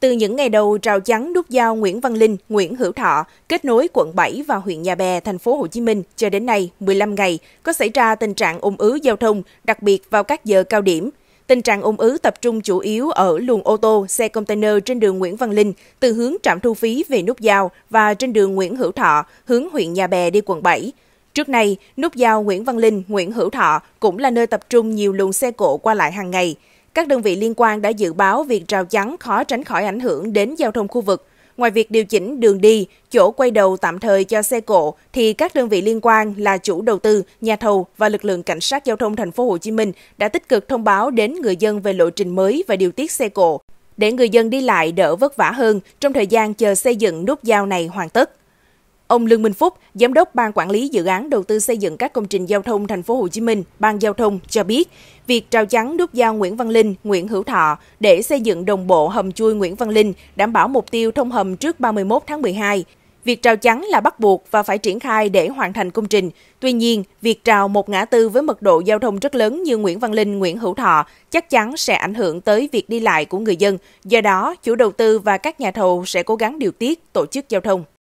Từ những ngày đầu rào chắn nút giao Nguyễn Văn Linh, Nguyễn Hữu Thọ kết nối quận 7 và huyện Nhà Bè, thành phố Hồ Chí Minh cho đến nay 15 ngày có xảy ra tình trạng ùn ứ giao thông, đặc biệt vào các giờ cao điểm. Tình trạng ùn ứ tập trung chủ yếu ở luồng ô tô, xe container trên đường Nguyễn Văn Linh từ hướng trạm thu phí về nút giao và trên đường Nguyễn Hữu Thọ hướng huyện Nhà Bè đi quận 7. Trước nay, nút giao Nguyễn Văn Linh, Nguyễn Hữu Thọ cũng là nơi tập trung nhiều luồng xe cộ qua lại hàng ngày. Các đơn vị liên quan đã dự báo việc rào chắn khó tránh khỏi ảnh hưởng đến giao thông khu vực. Ngoài việc điều chỉnh đường đi, chỗ quay đầu tạm thời cho xe cộ thì các đơn vị liên quan là chủ đầu tư, nhà thầu và lực lượng cảnh sát giao thông thành phố Hồ Chí Minh đã tích cực thông báo đến người dân về lộ trình mới và điều tiết xe cộ để người dân đi lại đỡ vất vả hơn trong thời gian chờ xây dựng nút giao này hoàn tất. Ông Lương Minh Phúc, giám đốc ban quản lý dự án đầu tư xây dựng các công trình giao thông thành phố Hồ Chí Minh, ban giao thông cho biết, việc trao chắn nút giao Nguyễn Văn Linh, Nguyễn Hữu Thọ để xây dựng đồng bộ hầm chui Nguyễn Văn Linh đảm bảo mục tiêu thông hầm trước 31 tháng 12. Việc trao chắn là bắt buộc và phải triển khai để hoàn thành công trình. Tuy nhiên, việc trào một ngã tư với mật độ giao thông rất lớn như Nguyễn Văn Linh, Nguyễn Hữu Thọ chắc chắn sẽ ảnh hưởng tới việc đi lại của người dân. Do đó, chủ đầu tư và các nhà thầu sẽ cố gắng điều tiết tổ chức giao thông.